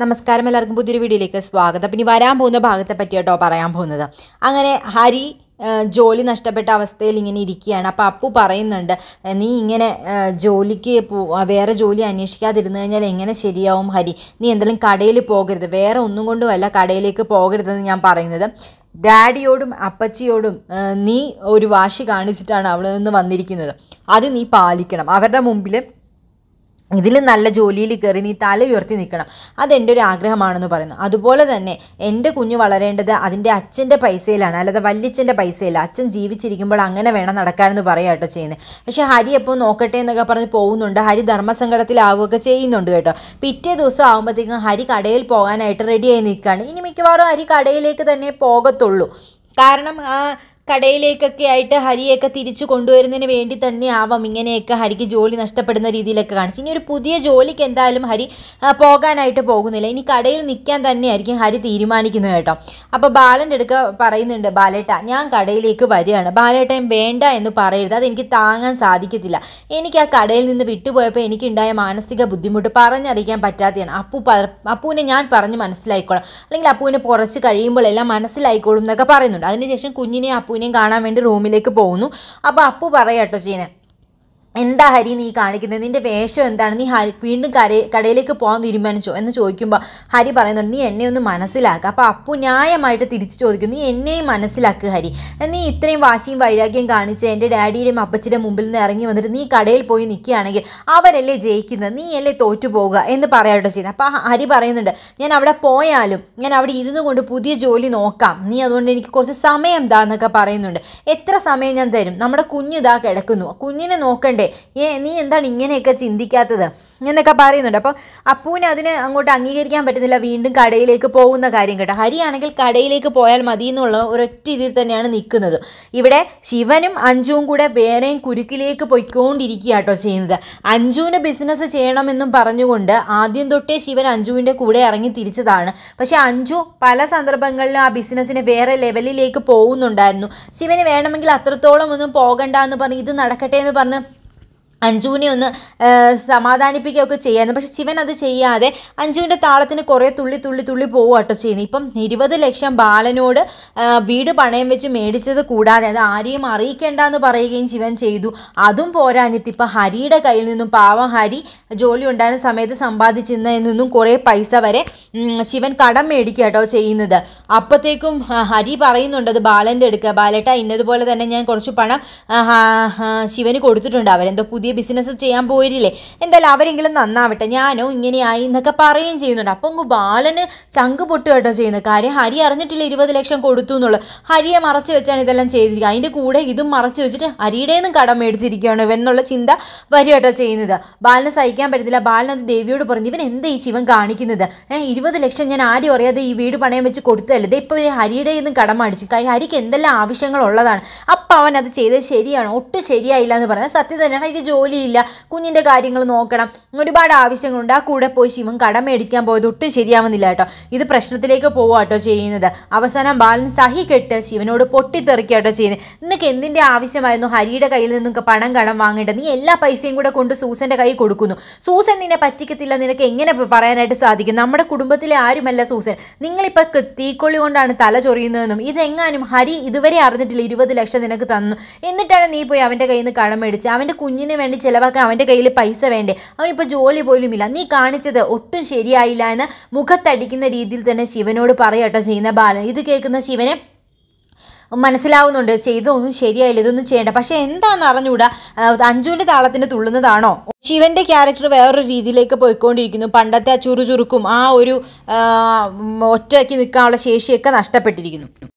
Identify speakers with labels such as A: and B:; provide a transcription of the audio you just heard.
A: നമസ്കാരം എല്ലാവർക്കും പുതിയൊരു വീഡിയോയിലേക്ക് സ്വാഗതം അപ്പം ഇനി വരാൻ പോകുന്ന ഭാഗത്തെ കേട്ടോ പറയാൻ പോകുന്നത് അങ്ങനെ ഹരി ജോലി നഷ്ടപ്പെട്ട അവസ്ഥയിൽ ഇങ്ങനെ ഇരിക്കുകയാണ് അപ്പോൾ അപ്പു പറയുന്നുണ്ട് നീ ഇങ്ങനെ ജോലിക്ക് വേറെ ജോലി അന്വേഷിക്കാതിരുന്നു കഴിഞ്ഞാൽ എങ്ങനെ ശരിയാവും ഹരി നീ എന്തെങ്കിലും കടയിൽ പോകരുത് വേറെ ഒന്നും കൊണ്ടുമല്ല കടയിലേക്ക് പോകരുതെന്ന് ഞാൻ പറയുന്നത് ഡാഡിയോടും അപ്പച്ചിയോടും നീ ഒരു വാശി കാണിച്ചിട്ടാണ് അവിടെ നിന്ന് വന്നിരിക്കുന്നത് അത് നീ പാലിക്കണം അവരുടെ മുമ്പിൽ ഇതിൽ നല്ല ജോലിയിൽ കയറി നീ തല ഉയർത്തി നിൽക്കണം അതെൻ്റെ ഒരു ആഗ്രഹമാണെന്ന് പറയുന്നു അതുപോലെ തന്നെ എൻ്റെ കുഞ്ഞ് വളരേണ്ടത് അതിൻ്റെ അച്ഛൻ്റെ പൈസയിലാണ് അല്ലാതെ വല്യച്ഛൻ്റെ പൈസയില്ല അച്ഛൻ ജീവിച്ചിരിക്കുമ്പോൾ അങ്ങനെ വേണം നടക്കാമെന്ന് പറയാം കേട്ടോ ചെയ്യുന്നത് പക്ഷേ ഹരി എപ്പോൾ നോക്കട്ടെ എന്നൊക്കെ പറഞ്ഞ് പോകുന്നുണ്ട് ഹരി ധർമ്മസങ്കടത്തിലാവുകയൊക്കെ ചെയ്യുന്നുണ്ട് കേട്ടോ പിറ്റേ ദിവസം ആകുമ്പോഴത്തേക്കും ഹരി കടയിൽ പോകാനായിട്ട് റെഡിയായി നിൽക്കുകയാണ് ഇനി മിക്കവാറും ഹരി കടയിലേക്ക് തന്നെ പോകത്തുള്ളൂ കാരണം കടയിലേക്കൊക്കെ ആയിട്ട് ഹരിയൊക്കെ തിരിച്ചു കൊണ്ടുവരുന്നതിന് വേണ്ടി തന്നെ ആവാം ഇങ്ങനെയൊക്കെ ഹരിക്ക് ജോലി നഷ്ടപ്പെടുന്ന രീതിയിലൊക്കെ കാണിച്ചു ഇനി ഒരു പുതിയ ജോലിക്ക് എന്തായാലും ഹരി പോകാനായിട്ട് പോകുന്നില്ല ഇനി കടയിൽ നിൽക്കാൻ തന്നെയായിരിക്കും ഹരി തീരുമാനിക്കുന്നത് കേട്ടോ അപ്പോൾ ബാലൻ്റെ അടുക്ക പറയുന്നുണ്ട് ബാലേട്ട ഞാൻ കടയിലേക്ക് വരികയാണ് ബാലേട്ടൻ വേണ്ട എന്ന് പറയരുത് അതെനിക്ക് താങ്ങാൻ സാധിക്കത്തില്ല എനിക്ക് ആ കടയിൽ നിന്ന് വിട്ടുപോയപ്പോൾ എനിക്കുണ്ടായ മാനസിക ബുദ്ധിമുട്ട് പറഞ്ഞറിയിക്കാൻ പറ്റാത്തതാണ് അപ്പു അപ്പുവിനെ ഞാൻ പറഞ്ഞ് മനസ്സിലായിക്കോളാം അല്ലെങ്കിൽ അപ്പുവിനെ കുറച്ച് കഴിയുമ്പോഴെല്ലാം മനസ്സിലായിക്കോളും എന്നൊക്കെ പറയുന്നുണ്ട് അതിനുശേഷം കുഞ്ഞിനെ അപ്പുവിനെ അപ്പുവിനെയും കാണാൻ വേണ്ടി റൂമിലേക്ക് പോകുന്നു അപ്പോൾ അപ്പു പറയാട്ടോ ചെയ്യുന്നത് എന്താ ഹരി നീ കാണിക്കുന്നത് നിന്റെ വേഷം എന്താണ് നീ ഹരി വീണ്ടും കര കടയിലേക്ക് പോകാൻ തീരുമാനിച്ചോ എന്ന് ചോദിക്കുമ്പോൾ ഹരി പറയുന്നുണ്ട് നീ എന്നെ ഒന്ന് മനസ്സിലാക്കുക അപ്പോൾ അപ്പു ന്യായമായിട്ട് തിരിച്ചു ചോദിക്കും നീ എന്നെയും മനസ്സിലാക്കുക ഹരി നീ ഇത്രയും വാശിയും വൈരാഗ്യം കാണിച്ച് എൻ്റെ ഡാഡിയുടെയും അപ്പച്ചിയുടെ മുമ്പിൽ നിന്ന് ഇറങ്ങി വന്നിട്ട് നീ കടയിൽ പോയി നിൽക്കുകയാണെങ്കിൽ അവരല്ലേ ജയിക്കുന്നത് നീ അല്ലേ തോറ്റു പോവുക എന്ന് പറയാട്ടോ ചെയ്യുന്നത് അപ്പോൾ ഹരി പറയുന്നുണ്ട് ഞാൻ അവിടെ പോയാലും ഞാൻ അവിടെ ഇരുന്നു കൊണ്ട് പുതിയ ജോലി നോക്കാം നീ അതുകൊണ്ട് എനിക്ക് കുറച്ച് സമയം താ എന്നൊക്കെ പറയുന്നുണ്ട് എത്ര സമയം ഞാൻ തരും നമ്മുടെ ഇതാ കിടക്കുന്നു കുഞ്ഞിനെ നോക്കണ്ട ചെയ്യണ്ടേ ഏ നീ എന്താണ് ഇങ്ങനെയൊക്കെ ചിന്തിക്കാത്തത് എന്നൊക്കെ പറയുന്നുണ്ട് അപ്പോൾ അപ്പൂവിന് അതിന് അങ്ങോട്ട് അംഗീകരിക്കാൻ പറ്റുന്നില്ല വീണ്ടും കടയിലേക്ക് പോകുന്ന കാര്യം കേട്ടോ ഹരിയാണെങ്കിൽ കടയിലേക്ക് പോയാൽ മതി എന്നുള്ള ഒരൊറ്റ ഇതിൽ തന്നെയാണ് നിൽക്കുന്നത് ഇവിടെ ശിവനും അഞ്ജുവും കൂടെ വേറെയും കുരുക്കിലേക്ക് പോയിക്കൊണ്ടിരിക്കുക കേട്ടോ ചെയ്യുന്നത് അഞ്ജുവിന് ബിസിനസ് ചെയ്യണമെന്നും പറഞ്ഞുകൊണ്ട് ആദ്യം തൊട്ടേ ശിവൻ അഞ്ജുവിൻ്റെ കൂടെ ഇറങ്ങി തിരിച്ചതാണ് പക്ഷേ അഞ്ജു പല സന്ദർഭങ്ങളിലും ആ ബിസിനസ്സിന് വേറെ ലെവലിലേക്ക് പോകുന്നുണ്ടായിരുന്നു ശിവന് വേണമെങ്കിൽ അത്രത്തോളം ഒന്നും പോകണ്ട എന്ന് പറഞ്ഞ് ഇത് നടക്കട്ടെ എന്ന് പറഞ്ഞ് അഞ്ജുവിനെ ഒന്ന് സമാധാനിപ്പിക്കുകയൊക്കെ ചെയ്യായിരുന്നു പക്ഷെ ശിവൻ അത് ചെയ്യാതെ അഞ്ജുവിൻ്റെ താളത്തിന് കുറേ തുള്ളി തുള്ളി തുള്ളി പോവുക കേട്ടോ ചെയ്യുന്നത് ഇപ്പം ഇരുപത് ലക്ഷം ബാലനോട് വീട് പണയം വെച്ച് മേടിച്ചത് കൂടാതെ അത് ആരെയും അറിയിക്കേണ്ട എന്ന് പറയുകയും ശിവൻ ചെയ്തു അതും പോരാഞ്ഞിട്ട് ഇപ്പം ഹരിയുടെ കയ്യിൽ നിന്നും പാവം ഹരി ജോലി ഉണ്ടായിരുന്ന സമയത്ത് സമ്പാദിച്ചിരുന്നതിൽ നിന്നും കുറേ പൈസ വരെ ശിവൻ കടം മേടിക്കുക കേട്ടോ ചെയ്യുന്നത് അപ്പോഴത്തേക്കും ഹരി പറയുന്നുണ്ട് അത് ബാലൻ്റെ എടുക്കുക ബാലേട്ട ഇന്നതുപോലെ തന്നെ ഞാൻ കുറച്ച് പണം ശിവന് കൊടുത്തിട്ടുണ്ട് അവരെന്തോ പുതിയ പുതിയ ബിസിനസ് ചെയ്യാൻ പോയില്ലേ എന്തായാലും അവരെങ്കിലും നന്നാവട്ടെ ഞാനോ ഇങ്ങനെയായി എന്നൊക്കെ പറയുകയും ചെയ്യുന്നുണ്ട് അപ്പം ബാലന് ചങ്ക് പൊട്ടു കേട്ടോ ചെയ്യുന്നത് കാര്യം ഹരി അറിഞ്ഞിട്ടില്ല ഇരുപത് ലക്ഷം കൊടുത്തു എന്നുള്ളത് ഹരിയെ മറച്ചു വെച്ചാണ് ഇതെല്ലാം ചെയ്തിരിക്കുക അതിൻ്റെ കൂടെ ഇതും മറച്ചു വെച്ചിട്ട് ഹരിയുടേന്നും കടം മേടിച്ചിരിക്കുകയാണ് ഇവൻ എന്നുള്ള ചിന്ത വരികട്ടോ ചെയ്യുന്നത് ബാലനെ സഹിക്കാൻ പറ്റത്തില്ല ബാലൻ അത് ദേവിയോട് പറഞ്ഞു ഇവൻ എന്താ ഈ ശിവൻ കാണിക്കുന്നത് ഏഹ് ഇരുപത് ലക്ഷം ഞാൻ ആരും അറിയാതെ ഈ വീട് പണയം വെച്ച് കൊടുത്തതല്ലേ ഇത് ഇപ്പോൾ ഹരിയുടെ നിന്നും കടം അടിച്ചു കാര്യം ഹരിക്ക് എന്തെല്ലാം ആവശ്യങ്ങളുള്ളതാണ് അപ്പം അവൻ അത് ചെയ്തത് ശരിയാണ് ഒട്ടും ശരിയായില്ല എന്ന് പറഞ്ഞാൽ സത്യം തന്നെയാണ് എനിക്ക് ജോലിയില്ല കുഞ്ഞിൻ്റെ കാര്യങ്ങൾ നോക്കണം ഒരുപാട് ആവശ്യങ്ങളുണ്ട് ആ കൂടെ പോയി ശിവൻ കടം മേടിക്കാൻ പോയത് ഒട്ടും ശരിയാവുന്നില്ല കേട്ടോ ഇത് പ്രശ്നത്തിലേക്ക് പോവുക കേട്ടോ ചെയ്യുന്നത് അവസാനം ബാലൻ സഹി കെട്ട് ശിവനോട് പൊട്ടിത്തെറിക്കുക കേട്ടോ ചെയ്യുന്നത് നിനക്ക് എന്തിൻ്റെ ആവശ്യമായിരുന്നു ഹരിയുടെ കയ്യിൽ നിന്നൊക്കെ പണം കടം വാങ്ങേണ്ടത് നീ എല്ലാ പൈസയും കൂടെ കൊണ്ട് സൂസൻ്റെ കൈ കൊടുക്കുന്നു സൂസൻ നിന്നെ പറ്റിക്കത്തില്ല നിനക്ക് എങ്ങനെ പറയാനായിട്ട് സാധിക്കും നമ്മുടെ കുടുംബത്തിലെ ആരുമല്ല സൂസൻ നിങ്ങളിപ്പോൾ തീക്കൊള്ളി കൊണ്ടാണ് തല ചൊറിയുന്നതെന്നും ഇതെങ്ങാനും ഹരി ഇതുവരെ അറിഞ്ഞിട്ടില്ല ഇരുപത് ലക്ഷം നിനക്ക് തന്നു എന്നിട്ടാണ് നീ പോയി അവൻ്റെ കയ്യിൽ നിന്ന് കടം മേടിച്ച് അവൻ്റെ കുഞ്ഞിന് വേണ്ടി ചിലവാക്കാൻ അവൻ്റെ കയ്യിൽ പൈസ വേണ്ടേ അവനിപ്പോൾ ജോലി പോലും ഇല്ല നീ കാണിച്ചത് ഒട്ടും ശരിയായില്ല എന്ന് മുഖത്തടിക്കുന്ന രീതിയിൽ തന്നെ ശിവനോട് പറയട്ടെ ചെയ്യുന്ന ബാലൻ ഇത് കേൾക്കുന്ന ശിവനെ മനസ്സിലാവുന്നുണ്ട് ചെയ്തൊന്നും ശരിയായില്ല ഇതൊന്നും ചെയ്യേണ്ട പക്ഷേ എന്താണെന്ന് അറിഞ്ഞുകൂടാ അഞ്ജുവിൻ്റെ താളത്തിന് തുള്ളുന്നതാണോ ശിവൻ്റെ ക്യാരക്ടർ വേറൊരു രീതിയിലേക്ക് പോയിക്കൊണ്ടിരിക്കുന്നു പണ്ടത്തെ ആ ചുറുചുറുക്കും ആ ഒരു ഒറ്റയ്ക്ക് നിൽക്കാനുള്ള ശേഷിയൊക്കെ നഷ്ടപ്പെട്ടിരിക്കുന്നു